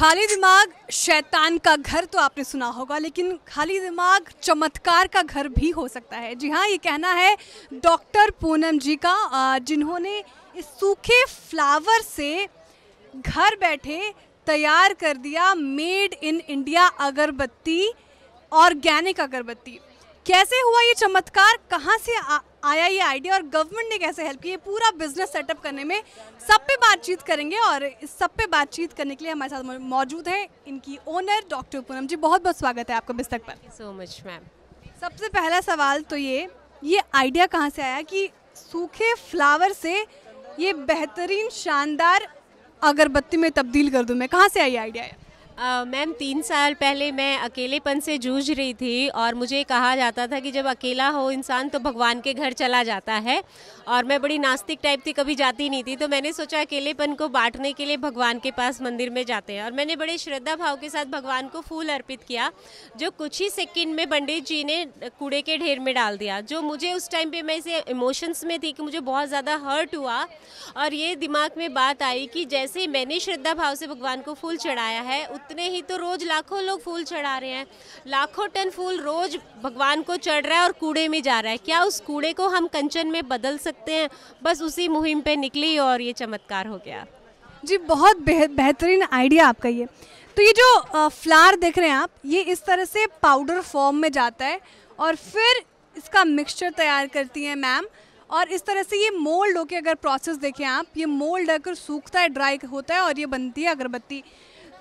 खाली दिमाग शैतान का घर तो आपने सुना होगा लेकिन खाली दिमाग चमत्कार का घर भी हो सकता है जी हाँ ये कहना है डॉक्टर पूनम जी का जिन्होंने इस सूखे फ्लावर से घर बैठे तैयार कर दिया मेड इन इंडिया अगरबत्ती ऑर्गेनिक अगरबत्ती कैसे हुआ ये चमत्कार कहाँ से आ, आया ये आइडिया और गवर्नमेंट ने कैसे हेल्प की ये पूरा बिजनेस सेटअप करने में सब पे बातचीत करेंगे और इस सब पे बातचीत करने के लिए हमारे साथ मौजूद हैं इनकी ओनर डॉक्टर पूनम जी बहुत बहुत स्वागत है आपका बिस्तक पर सो मच मैम सबसे पहला सवाल तो ये ये आइडिया कहाँ से आया कि सूखे फ्लावर से ये बेहतरीन शानदार अगरबत्ती में तब्दील कर दूँ मैं कहाँ से आई आइडिया है मैम तीन साल पहले मैं अकेलेपन से जूझ रही थी और मुझे कहा जाता था कि जब अकेला हो इंसान तो भगवान के घर चला जाता है और मैं बड़ी नास्तिक टाइप थी कभी जाती नहीं थी तो मैंने सोचा अकेलेपन को बांटने के लिए भगवान के पास मंदिर में जाते हैं और मैंने बड़े श्रद्धा भाव के साथ भगवान को फूल अर्पित किया जो कुछ ही सेकेंड में पंडित जी ने कूड़े के ढेर में डाल दिया जो मुझे उस टाइम पर मैं इसे इमोशंस में थी कि मुझे बहुत ज़्यादा हर्ट हुआ और ये दिमाग में बात आई कि जैसे मैंने श्रद्धा भाव से भगवान को फूल चढ़ाया है उतने ही तो रोज लाखों लोग फूल चढ़ा रहे हैं लाखों टन फूल रोज भगवान को चढ़ रहा है और कूड़े में जा रहा है क्या उस कूड़े को हम कंचन में बदल सकते हैं बस उसी मुहिम पे निकली और ये चमत्कार हो गया जी बहुत बेहतरीन आइडिया आपका ये तो ये जो फ्लावर देख रहे हैं आप ये इस तरह से पाउडर फॉर्म में जाता है और फिर इसका मिक्सचर तैयार करती हैं मैम और इस तरह से ये मोल्ड होके अगर प्रोसेस देखें आप ये मोल्ड आकर सूखता है ड्राई होता है और ये बनती है अगरबत्ती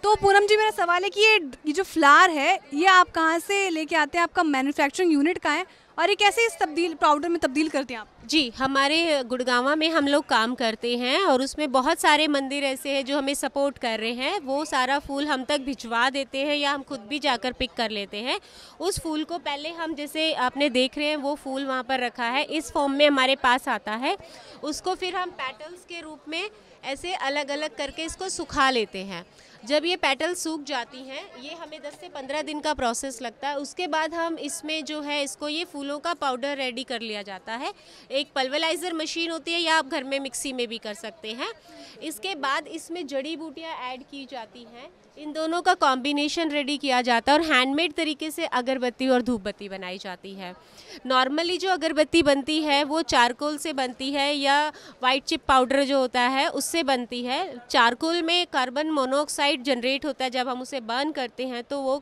तो पूनम जी मेरा सवाल है कि ये ये जो फ्लार है ये आप कहाँ से लेके आते हैं आपका मैन्युफैक्चरिंग यूनिट कहाँ है और ये कैसे इस तब्दील पाउडर में तब्दील करते हैं आप जी हमारे गुड़गावा में हम लोग काम करते हैं और उसमें बहुत सारे मंदिर ऐसे हैं जो हमें सपोर्ट कर रहे हैं वो सारा फूल हम तक भिजवा देते हैं या हम खुद भी जाकर पिक कर लेते हैं उस फूल को पहले हम जैसे आपने देख रहे हैं वो फूल वहाँ पर रखा है इस फॉर्म में हमारे पास आता है उसको फिर हम पैटल्स के रूप में ऐसे अलग अलग करके इसको सुखा लेते हैं जब ये पेटल सूख जाती हैं ये हमें 10 से 15 दिन का प्रोसेस लगता है उसके बाद हम इसमें जो है इसको ये फूलों का पाउडर रेडी कर लिया जाता है एक पल्वलाइज़र मशीन होती है या आप घर में मिक्सी में भी कर सकते हैं इसके बाद इसमें जड़ी बूटियाँ ऐड की जाती हैं इन दोनों का कॉम्बिनेशन रेडी किया जाता है और हैंडमेड तरीके से अगरबत्ती और धूपबत्ती बनाई जाती है नॉर्मली जो अगरबत्ती बनती है वो चारकोल से बनती है या वाइट चिप पाउडर जो होता है उससे बनती है चारकोल में कार्बन मोनोऑक्साइड ऑक्साइड जनरेट होता है जब हम उसे बर्न करते हैं तो वो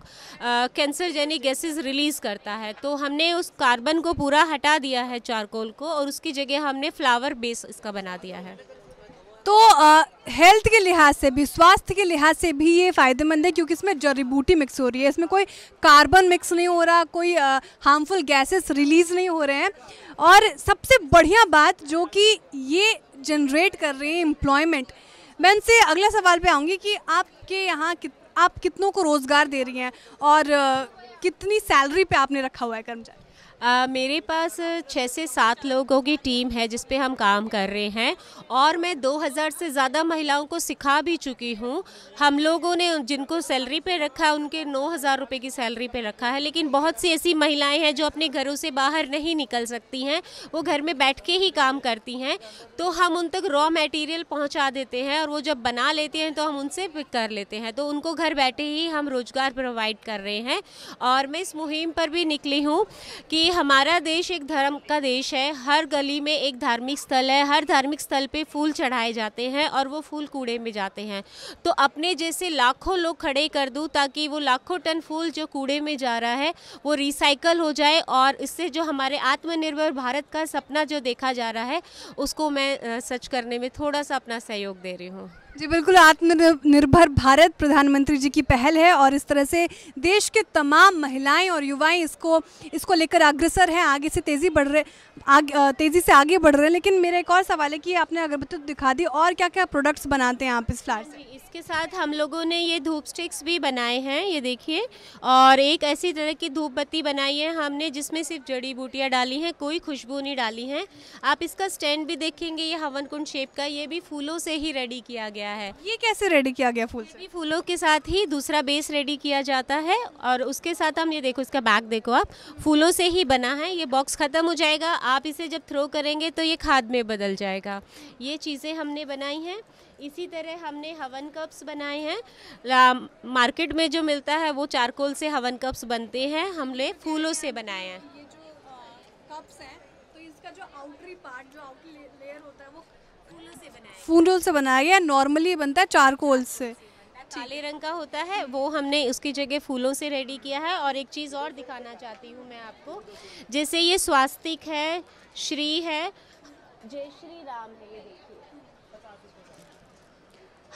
कैंसर जेनिक गैसेज रिलीज़ करता है तो हमने उस कार्बन को पूरा हटा दिया है चारकोल को और उसकी जगह हमने फ्लावर बेस इसका बना दिया है तो आ, हेल्थ के लिहाज से भी स्वास्थ्य के लिहाज से भी ये फ़ायदेमंद है क्योंकि इसमें जड़ी बूटी मिक्स हो रही है इसमें कोई कार्बन मिक्स नहीं हो रहा कोई हार्मफुल गैसेस रिलीज़ नहीं हो रहे हैं और सबसे बढ़िया बात जो कि ये जनरेट कर रहे हैं एम्प्लॉयमेंट मैं इनसे अगला सवाल पे आऊँगी कि आपके यहाँ कि, आप कितनों को रोज़गार दे रही हैं और कितनी सैलरी पे आपने रखा हुआ है कर्मचारी आ, मेरे पास छः से सात लोगों की टीम है जिस पे हम काम कर रहे हैं और मैं 2000 से ज़्यादा महिलाओं को सिखा भी चुकी हूँ हम लोगों ने जिनको सैलरी पे रखा उनके नौ हज़ार रुपये की सैलरी पे रखा है लेकिन बहुत सी ऐसी महिलाएं हैं जो अपने घरों से बाहर नहीं निकल सकती हैं वो घर में बैठ के ही काम करती हैं तो हम उन तक रॉ मटेरियल पहुँचा देते हैं और वो जब बना लेते हैं तो हम उनसे पिक कर लेते हैं तो उनको घर बैठे ही हम रोज़गार प्रोवाइड कर रहे हैं और मैं इस मुहिम पर भी निकली हूँ कि हमारा देश एक धर्म का देश है हर गली में एक धार्मिक स्थल है हर धार्मिक स्थल पे फूल चढ़ाए जाते हैं और वो फूल कूड़े में जाते हैं तो अपने जैसे लाखों लोग खड़े कर दूँ ताकि वो लाखों टन फूल जो कूड़े में जा रहा है वो रिसाइकल हो जाए और इससे जो हमारे आत्मनिर्भर भारत का सपना जो देखा जा रहा है उसको मैं सच करने में थोड़ा सा अपना सहयोग दे रही हूँ जी बिल्कुल आत्मनिर्भर भारत प्रधानमंत्री जी की पहल है और इस तरह से देश के तमाम महिलाएं और युवाएं इसको इसको लेकर आगे अग्रसर हैं आगे से तेज़ी बढ़ रहे आग, तेज़ी से आगे बढ़ रहे हैं लेकिन मेरा एक और सवाल है कि आपने अगरबत्ती तो दिखा दी और क्या क्या प्रोडक्ट्स बनाते हैं आप इस फ्लावर से इसके साथ हम लोगों ने ये धूप स्टिक्स भी बनाए हैं ये देखिए और एक ऐसी तरह की धूप बत्ती बनाई है हमने जिसमें सिर्फ जड़ी बूटियाँ डाली हैं कोई खुशबू नहीं डाली हैं आप इसका स्टैंड भी देखेंगे ये हवन कुंड शेप का ये भी फूलों से ही रेडी किया गया है ये कैसे रेडी किया गया फूल से? फूलों के साथ ही दूसरा बेस रेडी किया जाता है और उसके साथ हम ये देखो इसका बैग देखो आप फूलों से ही बना है ये बॉक्स ख़त्म हो जाएगा आप इसे जब थ्रो करेंगे तो ये खाद में बदल जाएगा ये चीज़ें हमने बनाई हैं इसी तरह हमने हवन कप्स बनाए हैं मार्केट में जो मिलता है वो चारकोल से हवन कप्स बनते हैं हमने फूलों से बनाए हैं ये जो कप्स हैं तो इसका जो आउटरी पार्ट जो लेयर होता है वो फूलों से बनाया फूलों से बनाया गया नॉर्मली बनता है चारकोल से काले रंग का होता है वो हमने उसकी जगह फूलों से रेडी किया है और एक चीज़ और दिखाना चाहती हूँ मैं आपको जैसे ये स्वास्तिक है श्री है जय श्री राम है ये देखिए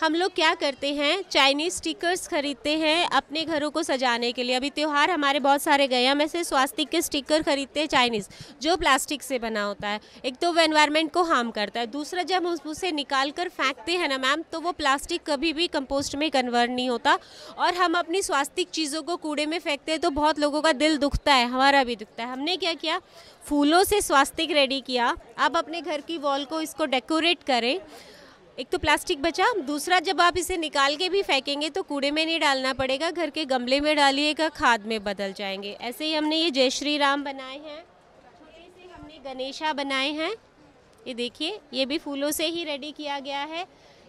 हम लोग क्या करते हैं चाइनीज़ स्टिकर्स खरीदते हैं अपने घरों को सजाने के लिए अभी त्यौहार हमारे बहुत सारे गए हैं हम ऐसे स्वास्तिक के स्टिकर खरीदते हैं चाइनीज़ जो प्लास्टिक से बना होता है एक तो वो एनवायरमेंट को हार्म करता है दूसरा जब हम उसे निकाल कर फेंकते हैं ना मैम तो वो प्लास्टिक कभी भी कंपोस्ट में कन्वर्ट नहीं होता और हम अपनी स्वास्तिक चीज़ों को कूड़े में फेंकते हैं तो बहुत लोगों का दिल दुखता है हमारा भी दुखता है हमने क्या किया फूलों से स्वास्तिक रेडी किया आप अपने घर की वॉल को इसको डेकोरेट करें एक तो प्लास्टिक बचा दूसरा जब आप इसे निकाल के भी फेंकेंगे तो कूड़े में नहीं डालना पड़ेगा घर के गमले में डालिएगा खाद में बदल जाएंगे ऐसे ही हमने ये जय श्री राम बनाए हैं छोटे से हमने गणेशा बनाए हैं ये देखिए ये भी फूलों से ही रेडी किया गया है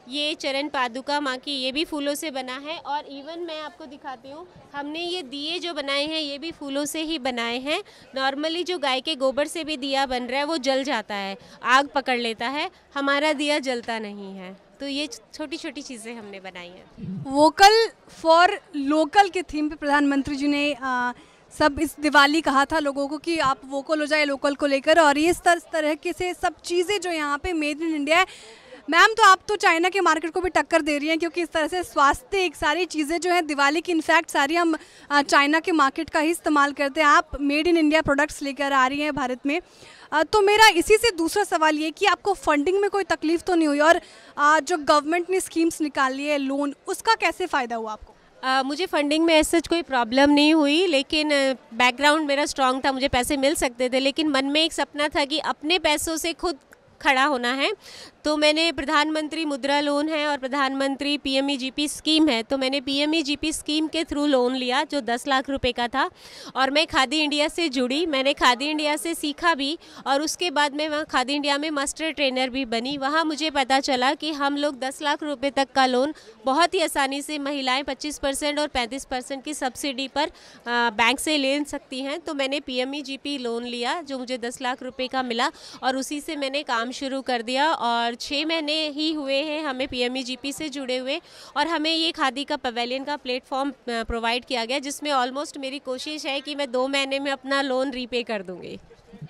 ये चरण पादुका माँ की ये भी फूलों से बना है और इवन मैं आपको दिखाती हूँ हमने ये दिए जो बनाए हैं ये भी फूलों से ही बनाए हैं नॉर्मली जो गाय के गोबर से भी दिया बन रहा है वो जल जाता है आग पकड़ लेता है हमारा दिया जलता नहीं है तो ये छोटी छोटी चीज़ें हमने बनाई हैं वोकल फॉर लोकल के थीम पर प्रधानमंत्री जी ने आ, सब इस दिवाली कहा था लोगों को कि आप वोकल हो जाए लोकल को लेकर और ये इस तरह तरह के से सब चीज़ें जो यहाँ पे मेड इन इंडिया है मैम तो आप तो चाइना के मार्केट को भी टक्कर दे रही हैं क्योंकि इस तरह से स्वास्थ्य एक सारी चीज़ें जो हैं दिवाली की इनफैक्ट सारी हम चाइना के मार्केट का ही इस्तेमाल करते हैं आप मेड इन इंडिया प्रोडक्ट्स लेकर आ रही हैं भारत में तो मेरा इसी से दूसरा सवाल ये कि आपको फंडिंग में कोई तकलीफ तो नहीं हुई और जो गवर्नमेंट ने स्कीम्स निकाली है लोन उसका कैसे फ़ायदा हुआ आपको Uh, मुझे फंडिंग में ऐसा कोई प्रॉब्लम नहीं हुई लेकिन बैकग्राउंड uh, मेरा स्ट्रांग था मुझे पैसे मिल सकते थे लेकिन मन में एक सपना था कि अपने पैसों से खुद खड़ा होना है तो मैंने प्रधानमंत्री मुद्रा लोन है और प्रधानमंत्री पीएमईजीपी स्कीम है तो मैंने पीएमईजीपी स्कीम के थ्रू लोन लिया जो 10 लाख रुपए का था और मैं खादी इंडिया से जुड़ी मैंने खादी इंडिया से सीखा भी और उसके बाद मैं वहाँ खादी इंडिया में मास्टर ट्रेनर भी बनी वहाँ मुझे पता चला कि हम लोग दस लाख रुपये तक का लोन बहुत ही आसानी से महिलाएँ पच्चीस और पैंतीस की सब्सिडी पर बैंक से ले सकती हैं तो मैंने पी लोन लिया जो मुझे दस लाख रुपये का मिला और उसी से मैंने काम शुरू कर दिया और छः महीने ही हुए हैं हमें पी e से जुड़े हुए और हमें ये खादी का पवेलियन का प्लेटफॉर्म प्रोवाइड किया गया जिसमें ऑलमोस्ट मेरी कोशिश है कि मैं दो महीने में अपना लोन रीपे कर दूँगी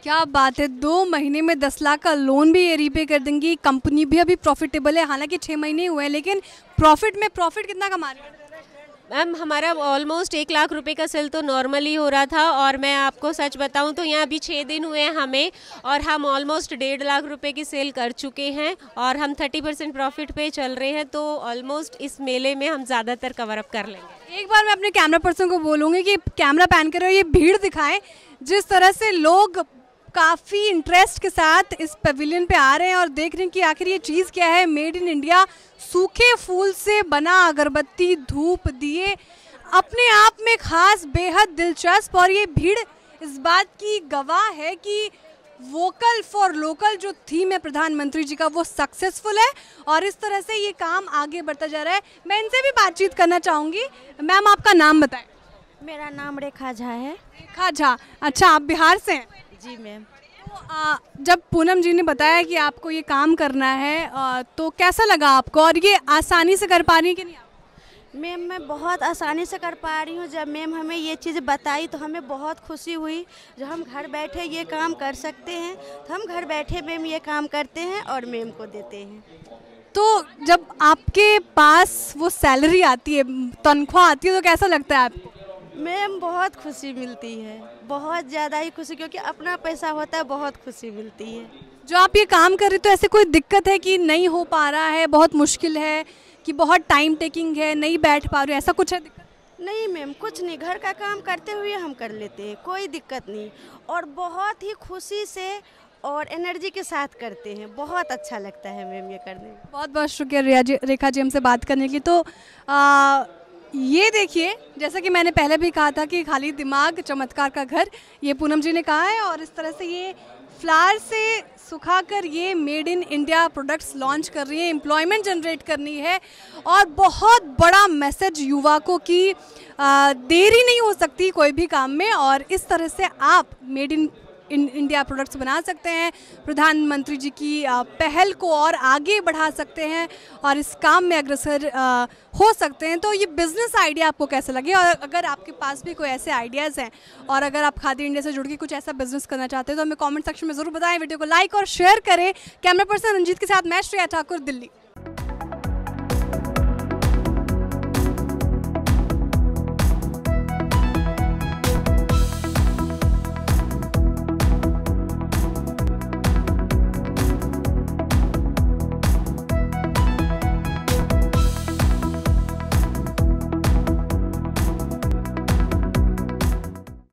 क्या बात है दो महीने में दस लाख का लोन भी ये रीपे कर देंगी कंपनी भी अभी प्रॉफिटेबल है हालांकि छः महीने हुए हैं लेकिन प्रॉफिट में प्रॉफिट कितना कमा रहे हैं मैम हमारा ऑलमोस्ट एक लाख रुपए का सेल तो नॉर्मली हो रहा था और मैं आपको सच बताऊं तो यहाँ अभी छः दिन हुए हैं हमें और हम ऑलमोस्ट डेढ़ लाख रुपए की सेल कर चुके हैं और हम थर्टी परसेंट प्रॉफिट पे चल रहे हैं तो ऑलमोस्ट इस मेले में हम ज़्यादातर कवरअप कर लेंगे एक बार मैं अपने कैमरा पर्सन को बोलूँगी कि कैमरा पैन करें ये भीड़ दिखाएं जिस तरह से लोग काफ़ी इंटरेस्ट के साथ इस पवेलियन पे आ रहे हैं और देख रहे हैं कि आखिर ये चीज़ क्या है मेड इन इंडिया सूखे फूल से बना अगरबत्ती धूप दिए अपने आप में खास बेहद दिलचस्प और ये भीड़ इस बात की गवाह है कि वोकल फॉर लोकल जो थीम है प्रधानमंत्री जी का वो सक्सेसफुल है और इस तरह से ये काम आगे बढ़ता जा रहा है मैं इनसे भी बातचीत करना चाहूँगी मैम आपका नाम बताएं मेरा नाम रेखा झा है रेखा झा अच्छा आप बिहार से हैं जी मैम तो जब पूनम जी ने बताया कि आपको ये काम करना है तो कैसा लगा आपको और ये आसानी से कर पा रही कि नहीं मैम मैं बहुत आसानी से कर पा रही हूँ जब मैम हमें ये चीज़ बताई तो हमें बहुत खुशी हुई जो हम घर बैठे ये काम कर सकते हैं तो हम घर बैठे मैम ये काम करते हैं और मैम को देते हैं तो जब आपके पास वो सैलरी आती है तनख्वाह आती है तो कैसा लगता है आपको मैम बहुत खुशी मिलती है बहुत ज़्यादा ही खुशी क्योंकि अपना पैसा होता है बहुत खुशी मिलती है जो आप ये काम कर रहे तो ऐसे कोई दिक्कत है कि नहीं हो पा रहा है बहुत मुश्किल है कि बहुत टाइम टेकिंग है नहीं बैठ पा रहे ऐसा कुछ है दिक्कत नहीं मैम कुछ नहीं घर का काम करते हुए हम कर लेते हैं कोई दिक्कत नहीं और बहुत ही खुशी से और एनर्जी के साथ करते हैं बहुत अच्छा लगता है मैम ये करने बहुत बहुत शुक्रिया रिया जी रेखा जी हमसे बात करने की तो आ, ये देखिए जैसा कि मैंने पहले भी कहा था कि खाली दिमाग चमत्कार का घर ये पूनम जी ने कहा है और इस तरह से ये फ्लावर से सुखाकर ये made in India products launch कर रही है एम्प्लॉयमेंट जनरेट करनी है और बहुत बड़ा मैसेज युवा को कि देरी नहीं हो सकती कोई भी काम में और इस तरह से आप made in in, India products बना सकते हैं प्रधानमंत्री जी की पहल को और आगे बढ़ा सकते हैं और इस काम में अग्रसर हो सकते हैं तो ये बिज़नेस आइडिया आपको कैसे लगे और अगर आपके पास भी कोई ऐसे आइडियाज़ हैं और अगर आप खादी इंडिया से जुड़ के कुछ ऐसा बिज़नेस करना चाहते हैं तो हमें कॉमेंट सेक्शन में ज़रूर बताएं वीडियो को लाइक और शेयर करें कैमरा पर्सन रंजीत के साथ मैं श्रेया ठाकुर दिल्ली